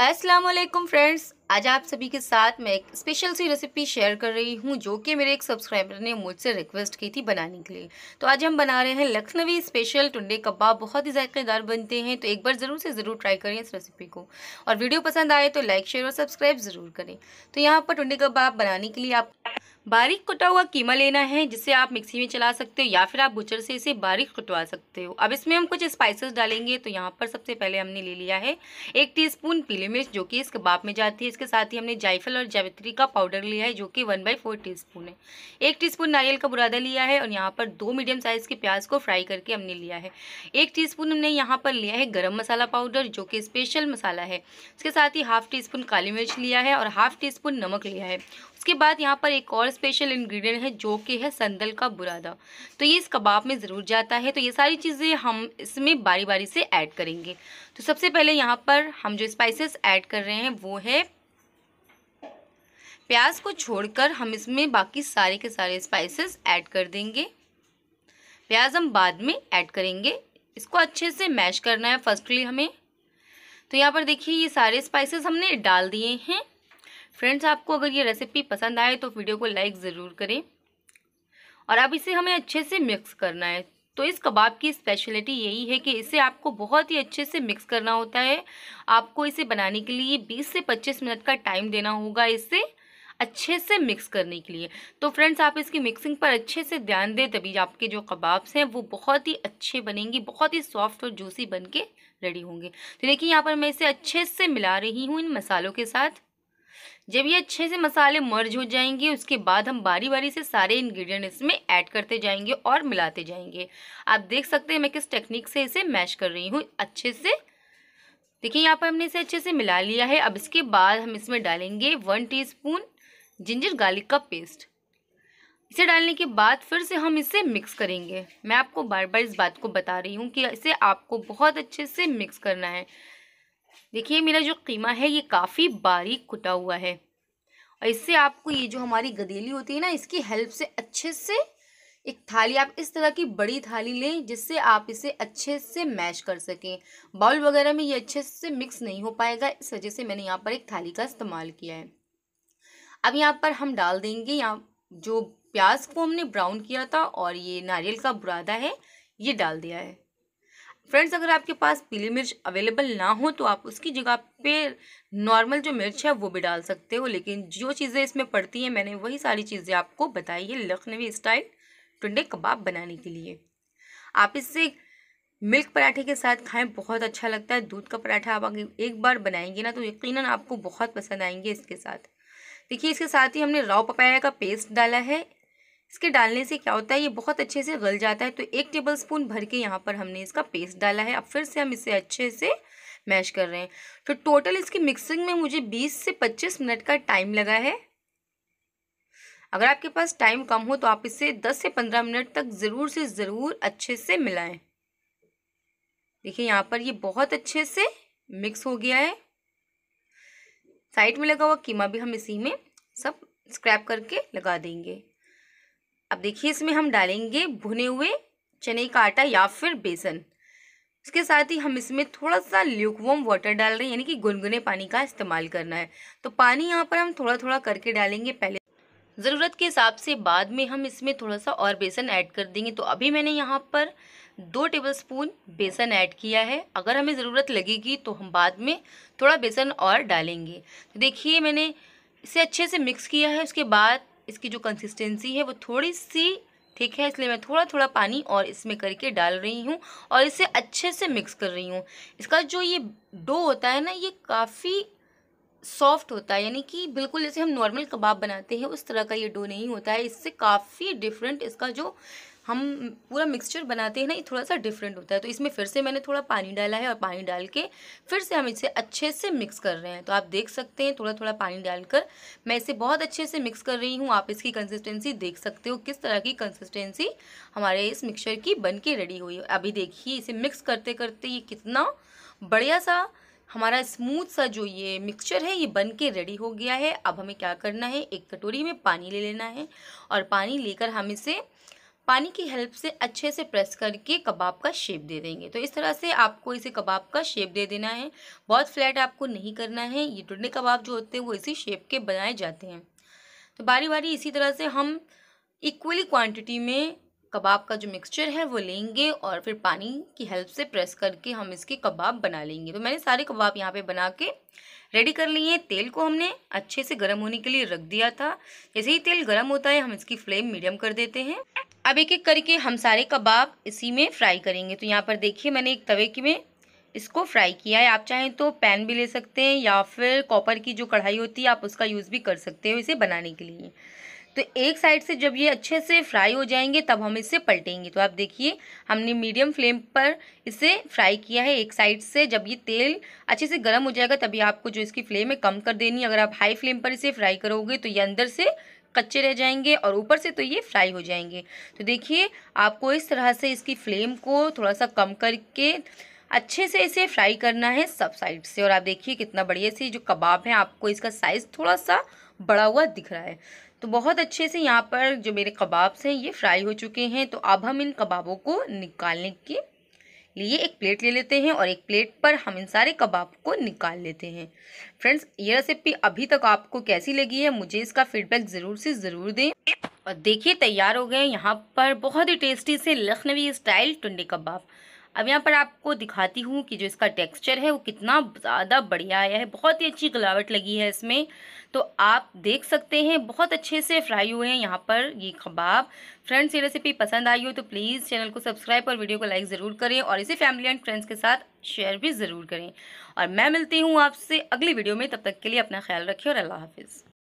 Aslam friends आज आप सभी के साथ मैं एक स्पेशल सी रेसिपी शेयर कर रही हूँ जो कि मेरे एक सब्सक्राइबर ने मुझसे रिक्वेस्ट की थी बनाने के लिए तो आज हम बना रहे हैं लखनवी स्पेशल टुंडे कबाब बहुत ही जायकेदार बनते हैं तो एक बार ज़रूर से ज़रूर ट्राई करें इस रेसिपी को और वीडियो पसंद आए तो लाइक शेयर और सब्सक्राइब ज़रूर करें तो यहाँ पर टुंडे कबाब बनाने के लिए आप बारीक कुटा हुआ कीमा लेना है जिसे आप मिक्सी में चला सकते हो या फिर आप बुचर से इसे बारीक कुटवा सकते हो अब इसमें हम कुछ स्पाइसेस डालेंगे तो यहाँ पर सबसे पहले हमने ले लिया है एक टीस्पून पीली मिर्च जो कि इस कबाब में जाती है इसके साथ ही हमने जायफल और जावित्री का पाउडर लिया है जो कि वन बाई फोर टी है एक टी नारियल का बुरादा लिया है और यहाँ पर दो मीडियम साइज़ के प्याज को फ्राई करके हमने लिया है एक टी हमने यहाँ पर लिया है गर्म मसाला पाउडर जो कि स्पेशल मसाला है इसके साथ ही हाफ टी स्पून काली मिर्च लिया है और हाफ टी स्पून नमक लिया है उसके बाद यहाँ पर एक और स्पेशल इंग्रेडिएंट है जो कि है संदल का बुरादा तो ये इस कबाब में ज़रूर जाता है तो ये सारी चीज़ें हम इसमें बारी बारी से ऐड करेंगे तो सबसे पहले यहाँ पर हम जो स्पाइसेस ऐड कर रहे हैं वो है प्याज को छोड़कर हम इसमें बाकी सारे के सारे स्पाइसेस ऐड कर देंगे प्याज हम बाद में ऐड करेंगे इसको अच्छे से मैश करना है फर्स्टली हमें तो यहाँ पर देखिए ये सारे स्पाइसेस हमने डाल दिए हैं फ्रेंड्स आपको अगर ये रेसिपी पसंद आए तो वीडियो को लाइक ज़रूर करें और अब इसे हमें अच्छे से मिक्स करना है तो इस कबाब की स्पेशलिटी यही है कि इसे आपको बहुत ही अच्छे से मिक्स करना होता है आपको इसे बनाने के लिए 20 से 25 मिनट का टाइम देना होगा इसे अच्छे से मिक्स करने के लिए तो फ्रेंड्स आप इसकी मिक्सिंग पर अच्छे से ध्यान दें तभी आपके जो कबाब्स हैं वो बहुत ही अच्छे बनेंगे बहुत ही सॉफ्ट और जूसी बन के रेडी होंगे तो देखिए यहाँ पर मैं इसे अच्छे से मिला रही हूँ इन मसालों के साथ जब ये अच्छे से मसाले मर्ज हो जाएंगे उसके बाद हम बारी बारी से सारे इंग्रेडिएंट्स इसमें ऐड करते जाएंगे और मिलाते जाएंगे आप देख सकते हैं मैं किस टेक्निक से इसे मैश कर रही हूँ अच्छे से देखिए यहाँ पर हमने इसे अच्छे से मिला लिया है अब इसके बाद हम इसमें डालेंगे वन टी जिंजर गार्लिक का पेस्ट इसे डालने के बाद फिर से हम इसे मिक्स करेंगे मैं आपको बार बार इस बात को बता रही हूँ कि इसे आपको बहुत अच्छे से मिक्स करना है देखिए मेरा जो कीमा है ये काफ़ी बारीक कुटा हुआ है और इससे आपको ये जो हमारी गदेली होती है ना इसकी हेल्प से अच्छे से एक थाली आप इस तरह की बड़ी थाली लें जिससे आप इसे अच्छे से मैश कर सकें बाउल वगैरह में ये अच्छे से मिक्स नहीं हो पाएगा इस वजह से मैंने यहाँ पर एक थाली का इस्तेमाल किया है अब यहाँ पर हम डाल देंगे यहाँ जो प्याज को हमने ब्राउन किया था और ये नारियल का बुरादा है ये डाल दिया है फ्रेंड्स अगर आपके पास पीली मिर्च अवेलेबल ना हो तो आप उसकी जगह पे नॉर्मल जो मिर्च है वो भी डाल सकते हो लेकिन जो चीज़ें इसमें पड़ती हैं मैंने वही सारी चीज़ें आपको बताई है लखनवी स्टाइल टुंडे कबाब बनाने के लिए आप इससे मिल्क पराठे के साथ खाएं बहुत अच्छा लगता है दूध का पराठा आप अगर एक बार बनाएंगे ना तो यकीन आपको बहुत पसंद आएंगे इसके साथ देखिए इसके साथ ही हमने राव पपाया का पेस्ट डाला है इसके डालने से क्या होता है ये बहुत अच्छे से गल जाता है तो एक टेबल स्पून भर के यहाँ पर हमने इसका पेस्ट डाला है अब फिर से हम इसे अच्छे से मैश कर रहे हैं तो टोटल इसकी मिक्सिंग में मुझे 20 से 25 मिनट का टाइम लगा है अगर आपके पास टाइम कम हो तो आप इसे 10 से 15 मिनट तक ज़रूर से ज़रूर अच्छे से मिलाएं देखिए यहाँ पर ये बहुत अच्छे से मिक्स हो गया है साइड में लगा हुआ कीमा भी हम इसी में सब स्क्रैप करके लगा देंगे अब देखिए इसमें हम डालेंगे भुने हुए चने का आटा या फिर बेसन उसके साथ ही हम इसमें थोड़ा सा ल्यूकवॉम वाटर डाल रहे हैं यानी कि गुनगुने पानी का इस्तेमाल करना है तो पानी यहाँ पर हम थोड़ा थोड़ा करके डालेंगे पहले ज़रूरत के हिसाब से बाद में हम इसमें थोड़ा सा और बेसन ऐड कर देंगे तो अभी मैंने यहाँ पर दो टेबलस्पून बेसन ऐड किया है अगर हमें ज़रूरत लगेगी तो हम बाद में थोड़ा बेसन और डालेंगे तो देखिए मैंने इसे अच्छे से मिक्स किया है उसके बाद इसकी जो कंसिस्टेंसी है वो थोड़ी सी ठीक है इसलिए मैं थोड़ा थोड़ा पानी और इसमें करके डाल रही हूँ और इसे अच्छे से मिक्स कर रही हूँ इसका जो ये डो होता है ना ये काफ़ी सॉफ्ट होता है यानी कि बिल्कुल जैसे हम नॉर्मल कबाब बनाते हैं उस तरह का ये डो नहीं होता है इससे काफ़ी डिफरेंट इसका जो हम पूरा मिक्सचर बनाते हैं ना ये थोड़ा सा डिफरेंट होता है तो इसमें फिर से मैंने थोड़ा पानी डाला है और पानी डाल के फिर से हम इसे अच्छे से मिक्स कर रहे हैं तो आप देख सकते हैं थोड़ा थोड़ा पानी डालकर मैं इसे बहुत अच्छे से मिक्स कर रही हूँ आप इसकी कंसिस्टेंसी देख सकते हो किस तरह की कंसिस्टेंसी हमारे इस मिक्सचर की बन के रेडी हुई अभी देखिए इसे मिक्स करते करते ये कितना बढ़िया सा हमारा स्मूथ सा जो ये मिक्सचर है ये बन के रेडी हो गया है अब हमें क्या करना है एक कटोरी में पानी ले लेना है और पानी लेकर हम इसे पानी की हेल्प से अच्छे से प्रेस करके कबाब का शेप दे देंगे तो इस तरह से आपको इसे कबाब का शेप दे देना है बहुत फ्लैट आपको नहीं करना है ये टुंडे कबाब जो होते हैं वो इसी शेप के बनाए जाते हैं तो बारी बारी इसी तरह से हम इक्वली क्वांटिटी में कबाब का जो मिक्सचर है वो लेंगे और फिर पानी की हेल्प से प्रेस करके हम इसके कबाब बना लेंगे तो मैंने सारे कबाब यहाँ पे बना के रेडी कर लिए हैं तेल को हमने अच्छे से गर्म होने के लिए रख दिया था जैसे ही तेल गर्म होता है हम इसकी फ्लेम मीडियम कर देते हैं अब एक एक करके हम सारे कबाब इसी में फ्राई करेंगे तो यहाँ पर देखिए मैंने एक तवे की में इसको फ्राई किया है आप चाहें तो पैन भी ले सकते हैं या फिर कॉपर की जो कढ़ाई होती है आप उसका यूज़ भी कर सकते हो इसे बनाने के लिए तो एक साइड से जब ये अच्छे से फ्राई हो जाएंगे तब हम इसे पलटेंगे तो आप देखिए हमने मीडियम फ्लेम पर इसे फ्राई किया है एक साइड से जब ये तेल अच्छे से गर्म हो जाएगा तभी आपको जो इसकी फ्लेम है कम कर देनी अगर आप हाई फ्लेम पर इसे फ्राई करोगे तो ये अंदर से कच्चे रह जाएंगे और ऊपर से तो ये फ्राई हो जाएंगे तो देखिए आपको इस तरह से इसकी फ्लेम को थोड़ा सा कम करके अच्छे से इसे फ्राई करना है सब साइड से और आप देखिए कितना बढ़िया से जो कबाब है आपको इसका साइज़ थोड़ा सा बड़ा हुआ दिख रहा है तो बहुत अच्छे से यहाँ पर जो मेरे कबाब्स हैं ये फ्राई हो चुके हैं तो अब हम इन कबाबों को निकालने की लिए एक प्लेट ले लेते हैं और एक प्लेट पर हम इन सारे कबाब को निकाल लेते हैं फ्रेंड्स ये रेसिपी अभी तक आपको कैसी लगी है मुझे इसका फीडबैक ज़रूर से ज़रूर दें और देखिए तैयार हो गए यहाँ पर बहुत ही टेस्टी से लखनवी स्टाइल टुंडे कबाब अब यहाँ पर आपको दिखाती हूँ कि जो इसका टेक्सचर है वो कितना ज़्यादा बढ़िया आया है बहुत ही अच्छी गलावट लगी है इसमें तो आप देख सकते हैं बहुत अच्छे से फ्राई हुए हैं यहाँ पर ये कबाब फ्रेंड्स ये रेसिपी पसंद आई हो तो प्लीज़ चैनल को सब्सक्राइब और वीडियो को लाइक ज़रूर करें और इसे फैमिली एंड फ्रेंड्स के साथ शेयर भी ज़रूर करें और मैं मिलती हूँ आपसे अगली वीडियो में तब तक के लिए अपना ख्याल रखें और अल्लाह हाफिज़